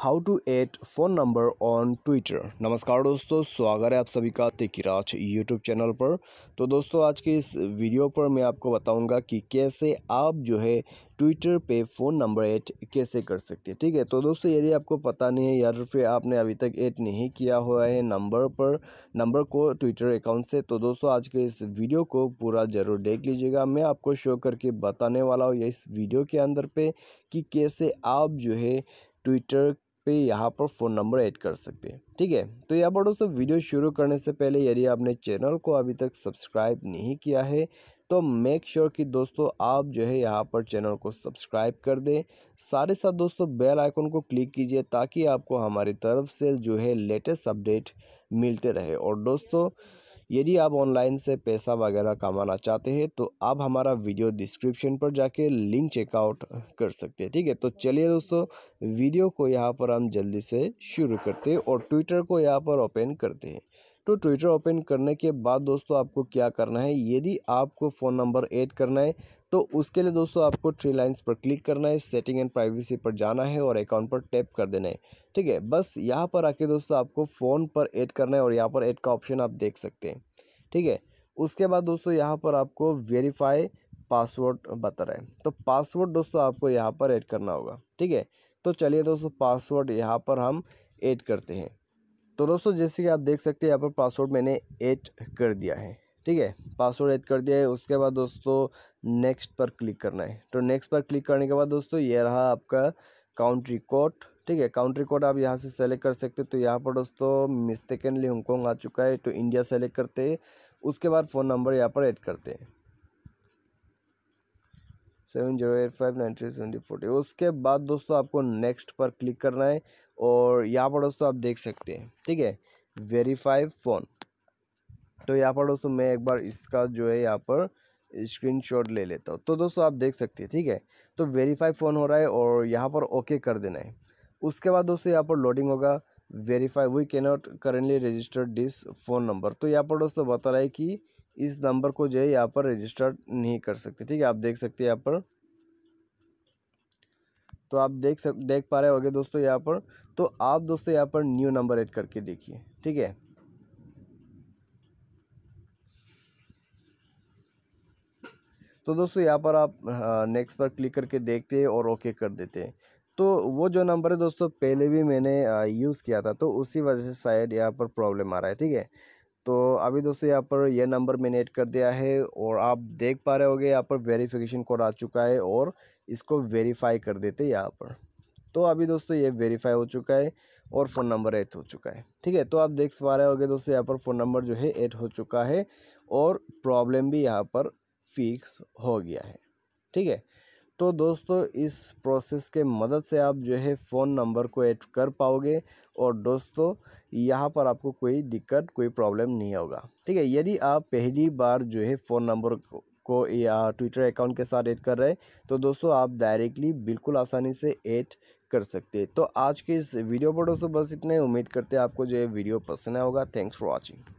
how to add phone number on Twitter नमस्कार दोस्तों स्वागत है आप सभी का तिकराज यूट्यूब चैनल पर तो दोस्तों आज के इस वीडियो पर मैं आपको बताऊंगा कि कैसे आप जो है ट्विटर पे फ़ोन नंबर ऐड कैसे कर सकते हैं ठीक है तो दोस्तों यदि आपको पता नहीं है या फिर आपने अभी तक ऐड नहीं किया हुआ है नंबर पर नंबर को ट्विटर अकाउंट से तो दोस्तों आज के इस वीडियो को पूरा ज़रूर देख लीजिएगा मैं आपको शो करके बताने वाला हूँ इस वीडियो के अंदर पे कि कैसे आप जो है ट्विटर पे यहाँ पर फ़ोन नंबर ऐड कर सकते हैं ठीक है तो यहाँ पर दोस्तों वीडियो शुरू करने से पहले यदि आपने चैनल को अभी तक सब्सक्राइब नहीं किया है तो मेक श्योर sure कि दोस्तों आप जो है यहाँ पर चैनल को सब्सक्राइब कर दें सारे साथ दोस्तों बेल आइकन को क्लिक कीजिए ताकि आपको हमारी तरफ से जो है लेटेस्ट अपडेट मिलते रहे और दोस्तों यदि आप ऑनलाइन से पैसा वगैरह कमाना चाहते हैं तो आप हमारा वीडियो डिस्क्रिप्शन पर जाके लिंक चेकआउट कर सकते हैं ठीक है तो चलिए दोस्तों वीडियो को यहाँ पर हम जल्दी से शुरू करते हैं और ट्विटर को यहाँ पर ओपन करते हैं तो ट्विटर ओपन करने के बाद दोस्तों आपको क्या करना है यदि आपको फ़ोन नंबर ऐड करना है तो उसके लिए दोस्तों आपको थ्री लाइंस पर क्लिक करना है सेटिंग एंड प्राइवेसी पर जाना है और अकाउंट पर टैप कर देना है ठीक है बस यहाँ पर आके दोस्तों आपको फ़ोन पर ऐड करना है और यहाँ पर ऐड का ऑप्शन आप देख सकते हैं ठीक है उसके बाद दोस्तों यहाँ पर आपको वेरीफाई पासवर्ड बता रहा है तो पासवर्ड दोस्तों आपको यहाँ पर ऐड करना होगा ठीक है तो चलिए दोस्तों पासवर्ड यहाँ पर हम ऐड करते हैं तो दोस्तों जैसे कि आप देख सकते हैं यहाँ पर पासवर्ड मैंने ऐड कर दिया है ठीक है पासवर्ड ऐड कर दिया है उसके बाद दोस्तों नेक्स्ट पर क्लिक करना है तो नेक्स्ट पर क्लिक करने के बाद दोस्तों ये रहा आपका काउंट्री कोड ठीक है काउंट्री कोड आप यहाँ से सेलेक्ट कर सकते तो यहाँ पर दोस्तों मिस्टेकनली हॉन्गकॉन्ग आ चुका है तो इंडिया सेलेक्ट करते उसके बाद फ़ोन नंबर यहाँ पर ऐड करते हैं seven zero eight five nine three seventy forty उसके बाद दोस्तों आपको नेक्स्ट पर क्लिक करना है और यहाँ पर दोस्तों आप देख सकते हैं ठीक है वेरीफाई फ़ोन तो यहाँ पर दोस्तों मैं एक बार इसका जो है यहाँ पर स्क्रीनशॉट ले लेता हूँ तो दोस्तों आप देख सकते हैं ठीक है तो वेरीफाई फ़ोन हो रहा है और यहाँ पर ओके कर देना है उसके बाद दोस्तों यहाँ पर लोडिंग होगा verify we cannot currently registered this phone number तो यहाँ पर दोस्तों बता रहा है कि इस नंबर को जो है यहाँ पर रजिस्टर नहीं कर सकते ठीक है आप देख सकते हैं यहाँ पर तो आप देख सक देख पा रहे होगे दोस्तों यहाँ पर तो आप दोस्तों यहाँ पर न्यू नंबर ऐड करके देखिए ठीक है तो दोस्तों यहाँ पर आप नेक्स्ट हाँ, पर क्लिक करके देखते हैं और ओके कर देते हैं तो वो जो नंबर है दोस्तों पहले भी मैंने यूज़ हाँ, किया था तो उसी वजह से शायद यहाँ पर प्रॉब्लम आ रहा है ठीक है तो अभी दोस्तों यहाँ पर यह नंबर मैंने ऐड कर दिया है और आप देख पा रहे होगे यहाँ पर वेरीफिकेशन कोड आ चुका है और इसको वेरीफाई कर देते यहाँ पर तो अभी दोस्तों ये वेरीफाई हो चुका है और फ़ोन नंबर ऐड हो चुका है ठीक है तो आप देख पा रहे होगे दोस्तों यहाँ पर फ़ोन नंबर जो है ऐड हो चुका है और प्रॉब्लम भी यहाँ पर फिक्स हो गया है ठीक है तो दोस्तों इस प्रोसेस के मदद से आप जो है फ़ोन नंबर को ऐड कर पाओगे और दोस्तों यहाँ पर आपको कोई दिक्कत कोई प्रॉब्लम नहीं होगा ठीक है यदि आप पहली बार जो है फ़ोन नंबर को को या ट्विटर अकाउंट के साथ ऐड कर रहे हैं तो दोस्तों आप डायरेक्टली बिल्कुल आसानी से ऐड कर सकते हैं तो आज के इस वीडियो पर दोस्तों बस इतने उम्मीद करते हैं आपको जो है वीडियो पसंद आया होगा थैंक्स फॉर वॉचिंग